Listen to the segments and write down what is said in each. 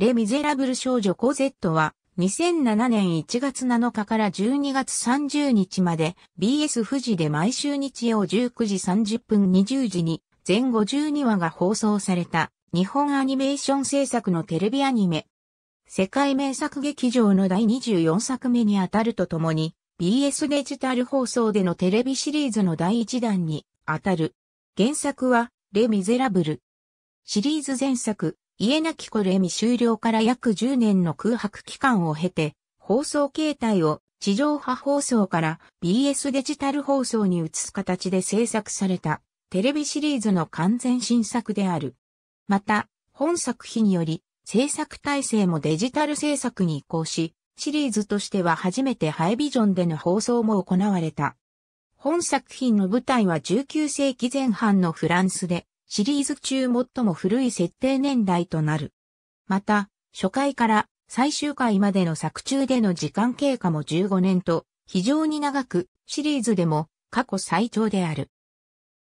レ・ミゼラブル少女コゼットは、2007年1月7日から12月30日まで BS 富士で毎週日曜19時30分20時に全52話が放送された日本アニメーション制作のテレビアニメ。世界名作劇場の第24作目にあたるとともに BS デジタル放送でのテレビシリーズの第1弾にあたる。原作はレ・ミゼラブル。シリーズ前作家なき子レミ終了から約10年の空白期間を経て、放送形態を地上波放送から BS デジタル放送に移す形で制作されたテレビシリーズの完全新作である。また、本作品により制作体制もデジタル制作に移行し、シリーズとしては初めてハイビジョンでの放送も行われた。本作品の舞台は19世紀前半のフランスで、シリーズ中最も古い設定年代となる。また、初回から最終回までの作中での時間経過も15年と非常に長くシリーズでも過去最長である。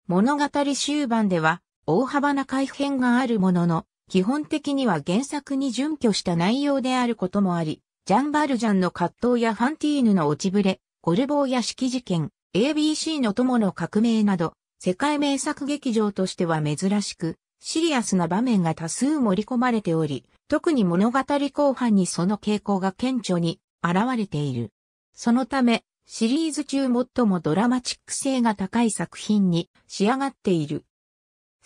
物語終盤では大幅な改変があるものの、基本的には原作に準拠した内容であることもあり、ジャンバルジャンの葛藤やファンティーヌの落ちぶれ、ゴルボー屋敷事件、ABC の友の革命など、世界名作劇場としては珍しく、シリアスな場面が多数盛り込まれており、特に物語後半にその傾向が顕著に現れている。そのため、シリーズ中最もドラマチック性が高い作品に仕上がっている。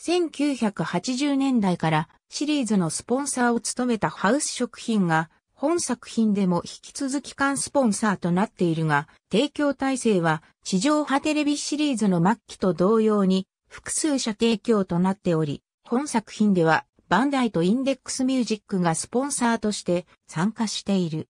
1980年代からシリーズのスポンサーを務めたハウス食品が本作品でも引き続き間スポンサーとなっているが、提供体制は地上波テレビシリーズの末期と同様に複数社提供となっており、本作品ではバンダイとインデックスミュージックがスポンサーとして参加している。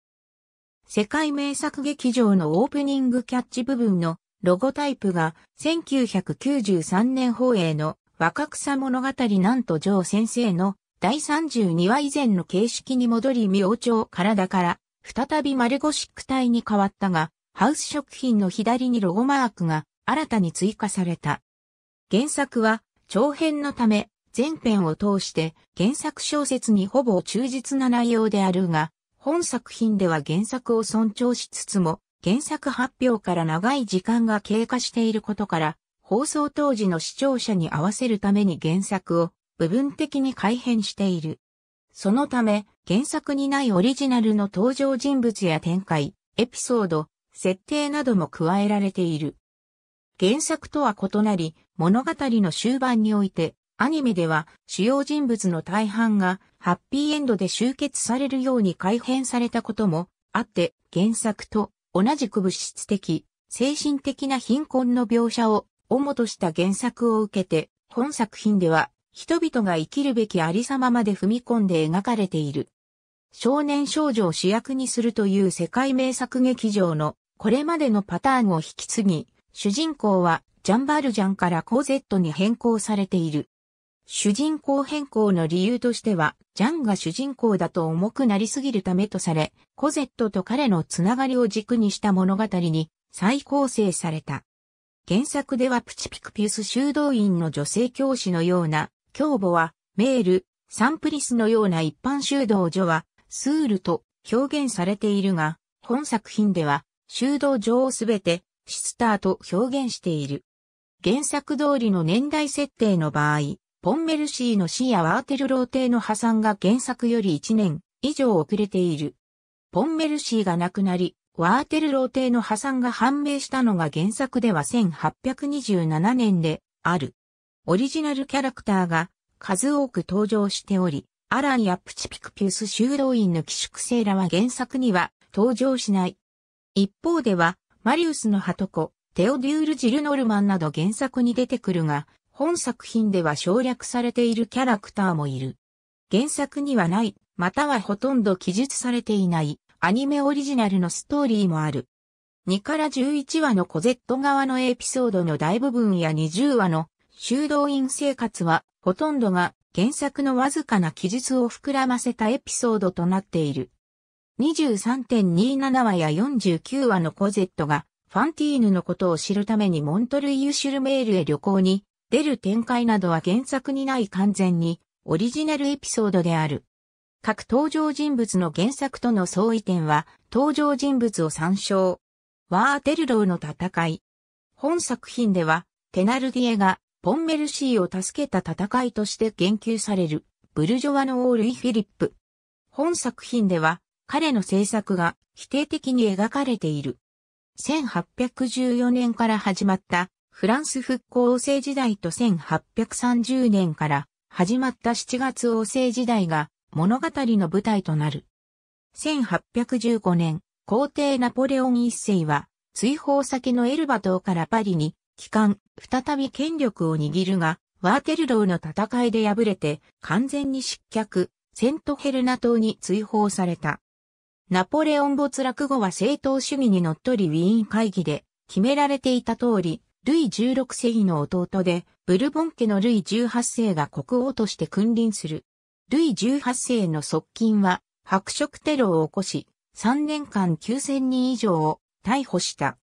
世界名作劇場のオープニングキャッチ部分のロゴタイプが1993年放映の若草物語なんとー先生の第32話以前の形式に戻り明朝体から、再び丸ゴシック体に変わったが、ハウス食品の左にロゴマークが新たに追加された。原作は長編のため、前編を通して原作小説にほぼ忠実な内容であるが、本作品では原作を尊重しつつも、原作発表から長い時間が経過していることから、放送当時の視聴者に合わせるために原作を部分的に改変している。そのため、原作にないオリジナルの登場人物や展開、エピソード、設定なども加えられている。原作とは異なり、物語の終盤において、アニメでは主要人物の大半がハッピーエンドで集結されるように改変されたこともあって、原作と同じく物質的、精神的な貧困の描写を主とした原作を受けて、本作品では人々が生きるべきありさままで踏み込んで描かれている。少年少女を主役にするという世界名作劇場のこれまでのパターンを引き継ぎ、主人公はジャンバルジャンからコーゼットに変更されている。主人公変更の理由としては、ジャンが主人公だと重くなりすぎるためとされ、コゼットと彼のつながりを軸にした物語に再構成された。原作ではプチピクピュス修道院の女性教師のような教母は、メール、サンプリスのような一般修道所は、スールと表現されているが、本作品では、修道場をすべて、シスターと表現している。原作通りの年代設定の場合、ポンメルシーの死やワーテルロー帝の破産が原作より1年以上遅れている。ポンメルシーが亡くなり、ワーテルロー帝の破産が判明したのが原作では1827年である。オリジナルキャラクターが数多く登場しており、アランやプチピクピュス修道院の寄宿生らは原作には登場しない。一方では、マリウスの鳩子、テオデュール・ジルノルマンなど原作に出てくるが、本作品では省略されているキャラクターもいる。原作にはない、またはほとんど記述されていない、アニメオリジナルのストーリーもある。2から11話のコゼット側のエピソードの大部分や20話の修道院生活はほとんどが原作のわずかな記述を膨らませたエピソードとなっている。23.27話や49話のコゼットがファンティーヌのことを知るためにモントルイユ・シュルメールへ旅行に出る展開などは原作にない完全にオリジナルエピソードである。各登場人物の原作との相違点は登場人物を参照。ワーテルローの戦い。本作品ではテナルディエがポンメルシーを助けた戦いとして言及される、ブルジョワの王ルイ・フィリップ。本作品では、彼の制作が否定的に描かれている。1814年から始まったフランス復興王政時代と1830年から始まった7月王政時代が物語の舞台となる。1815年、皇帝ナポレオン一世は追放先のエルバ島からパリに帰還、再び権力を握るが、ワーテルローの戦いで敗れて完全に失脚、セントヘルナ島に追放された。ナポレオン没落後は正当主義にのっとりウィーン会議で決められていた通り、ルイ16世の弟で、ブルボン家のルイ18世が国王として君臨する。ルイ18世の側近は、白色テロを起こし、3年間9000人以上を逮捕した。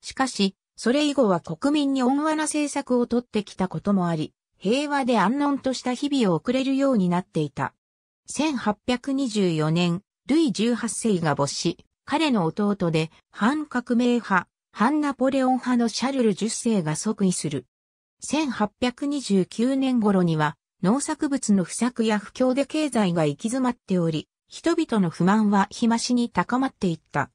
しかし、それ以後は国民に温和な政策をとってきたこともあり、平和で安穏とした日々を送れるようになっていた。1824年、ルイ18世が没し、彼の弟で反革命派、反ナポレオン派のシャルル10世が即位する。1829年頃には、農作物の不作や不況で経済が行き詰まっており、人々の不満は日増しに高まっていった。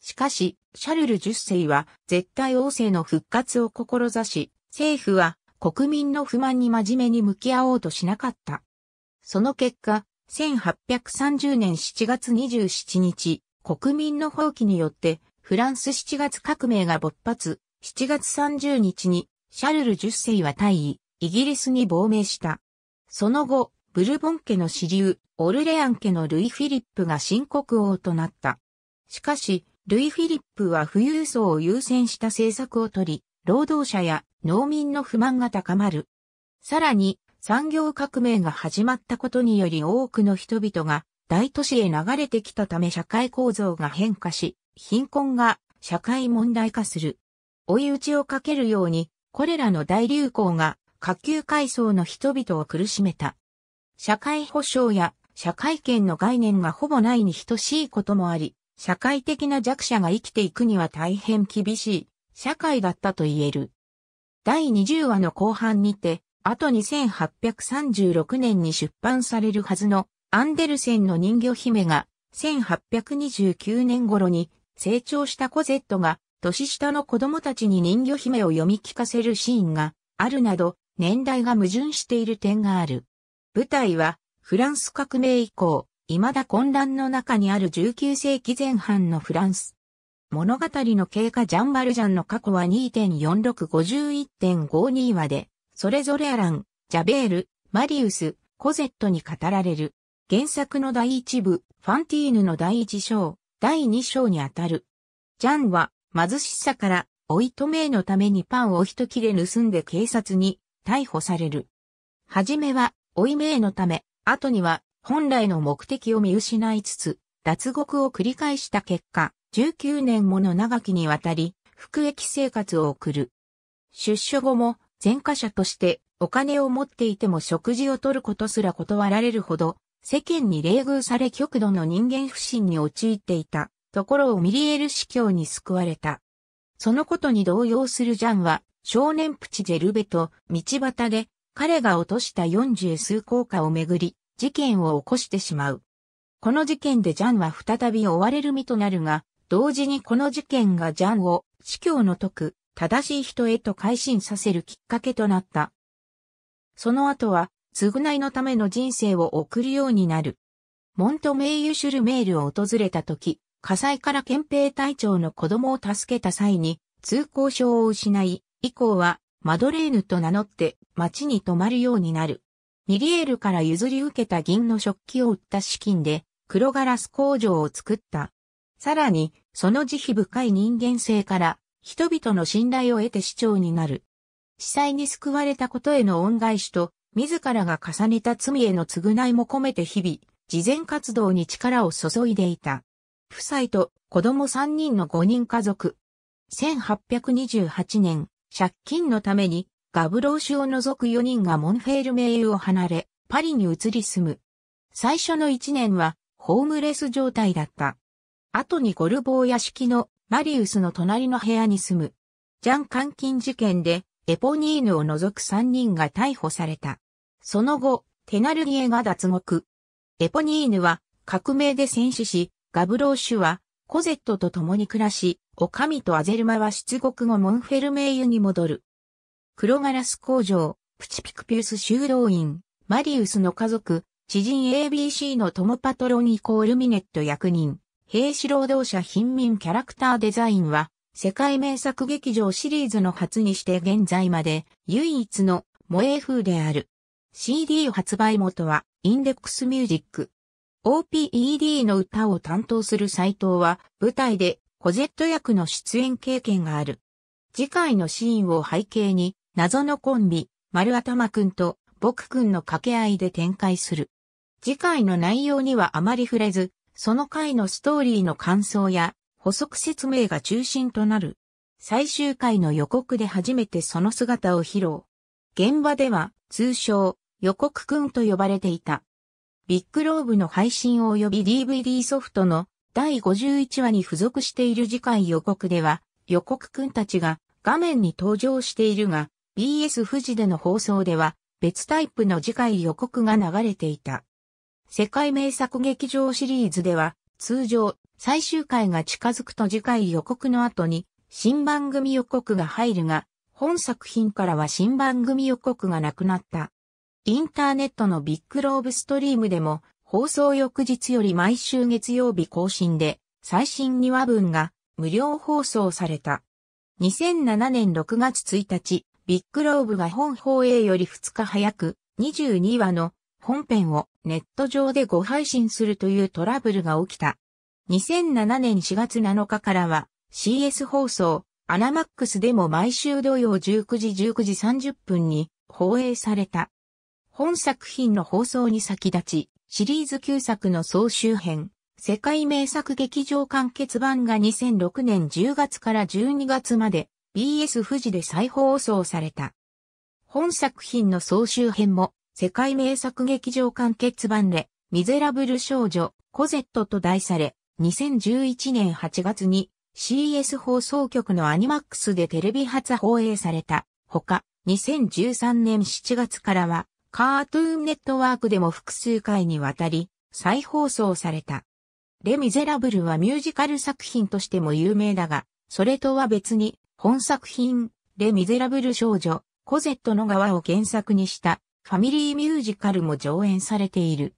しかし、シャルル10世は絶対王政の復活を志し、政府は国民の不満に真面目に向き合おうとしなかった。その結果、1830年7月27日、国民の放棄によってフランス7月革命が勃発、7月30日にシャルル10世は大位、イギリスに亡命した。その後、ブルボン家の支流、オルレアン家のルイ・フィリップが新国王となった。しかし、ルイ・フィリップは富裕層を優先した政策をとり、労働者や農民の不満が高まる。さらに、産業革命が始まったことにより多くの人々が大都市へ流れてきたため社会構造が変化し、貧困が社会問題化する。追い打ちをかけるように、これらの大流行が下級階層の人々を苦しめた。社会保障や社会権の概念がほぼないに等しいこともあり、社会的な弱者が生きていくには大変厳しい社会だったと言える。第20話の後半にて、あと2836年に出版されるはずのアンデルセンの人魚姫が1829年頃に成長したコゼットが年下の子供たちに人魚姫を読み聞かせるシーンがあるなど年代が矛盾している点がある。舞台はフランス革命以降未だ混乱の中にある19世紀前半のフランス。物語の経過ジャンバルジャンの過去は2.4651.52話で、それぞれアラン、ジャベール、マリウス、コゼットに語られる。原作の第一部、ファンティーヌの第一章、第二章にあたる。ジャンは、貧しさから、おいとめのためにパンを一切れ盗んで警察に逮捕される。はじめは、おいめのため、後には、本来の目的を見失いつつ、脱獄を繰り返した結果、19年もの長きにわたり、服役生活を送る。出所後も、前科者として、お金を持っていても食事を取ることすら断られるほど、世間に冷遇され極度の人間不信に陥っていた、ところをミリエル司教に救われた。そのことに動揺するジャンは、少年プチジェルベと道端で、彼が落とした四十数効果をめぐり、事件を起こしてしまう。この事件でジャンは再び追われる身となるが、同時にこの事件がジャンを司教の解く正しい人へと改心させるきっかけとなった。その後は、償いのための人生を送るようになる。モントメイユシュルメールを訪れた時、火災から憲兵隊長の子供を助けた際に、通行証を失い、以降はマドレーヌと名乗って町に泊まるようになる。ミリエールから譲り受けた銀の食器を売った資金で、黒ガラス工場を作った。さらに、その慈悲深い人間性から、人々の信頼を得て市長になる。司祭に救われたことへの恩返しと、自らが重ねた罪への償いも込めて日々、事前活動に力を注いでいた。夫妻と子供3人の5人家族。1828年、借金のためにガブロー氏を除く4人がモンフェール名誉を離れ、パリに移り住む。最初の1年は、ホームレス状態だった。後にゴルボー屋敷のマリウスの隣の部屋に住む。ジャン監禁事件で、エポニーヌを除く3人が逮捕された。その後、テナルディエが脱獄。エポニーヌは革命で戦死し、ガブローシュはコゼットと共に暮らし、オカミとアゼルマは出国後モンフェルメイユに戻る。黒ガラス工場、プチピクピウス修道院、マリウスの家族、知人 ABC のトムパトロンイコールミネット役人、兵士労働者貧民キャラクターデザインは、世界名作劇場シリーズの初にして現在まで唯一の萌え風である。CD 発売元はインデックスミュージック。OPED の歌を担当する斎藤は舞台でコゼット役の出演経験がある。次回のシーンを背景に謎のコンビ、丸頭くんと僕くんの掛け合いで展開する。次回の内容にはあまり触れず、その回のストーリーの感想や補足説明が中心となる。最終回の予告で初めてその姿を披露。現場では通称予告くんと呼ばれていた。ビッグローブの配信及び DVD ソフトの第51話に付属している次回予告では予告くんたちが画面に登場しているが、BS 富士での放送では別タイプの次回予告が流れていた。世界名作劇場シリーズでは通常最終回が近づくと次回予告の後に新番組予告が入るが本作品からは新番組予告がなくなった。インターネットのビッグローブストリームでも放送翌日より毎週月曜日更新で最新2話分が無料放送された。2007年6月1日、ビッグローブが本放映より2日早く、22話の本編をネット上でご配信するというトラブルが起きた。2007年4月7日からは CS 放送、アナマックスでも毎週土曜19時19時30分に放映された。本作品の放送に先立ち、シリーズ9作の総集編、世界名作劇場完結版が2006年10月から12月まで BS 富士で再放送された。本作品の総集編も、世界名作劇場完結版で、ミゼラブル少女、コゼットと題され、2011年8月に CS 放送局のアニマックスでテレビ初放映された。ほか、2013年7月からは、カートゥーンネットワークでも複数回にわたり、再放送された。レ・ミゼラブルはミュージカル作品としても有名だが、それとは別に本作品、レ・ミゼラブル少女、コゼットの側を原作にしたファミリーミュージカルも上演されている。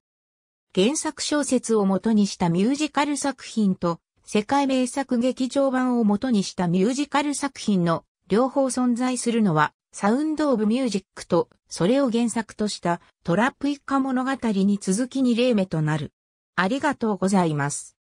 原作小説を元にしたミュージカル作品と世界名作劇場版を元にしたミュージカル作品の両方存在するのはサウンド・オブ・ミュージックとそれを原作としたトラップ一家物語に続きに例目となる。ありがとうございます。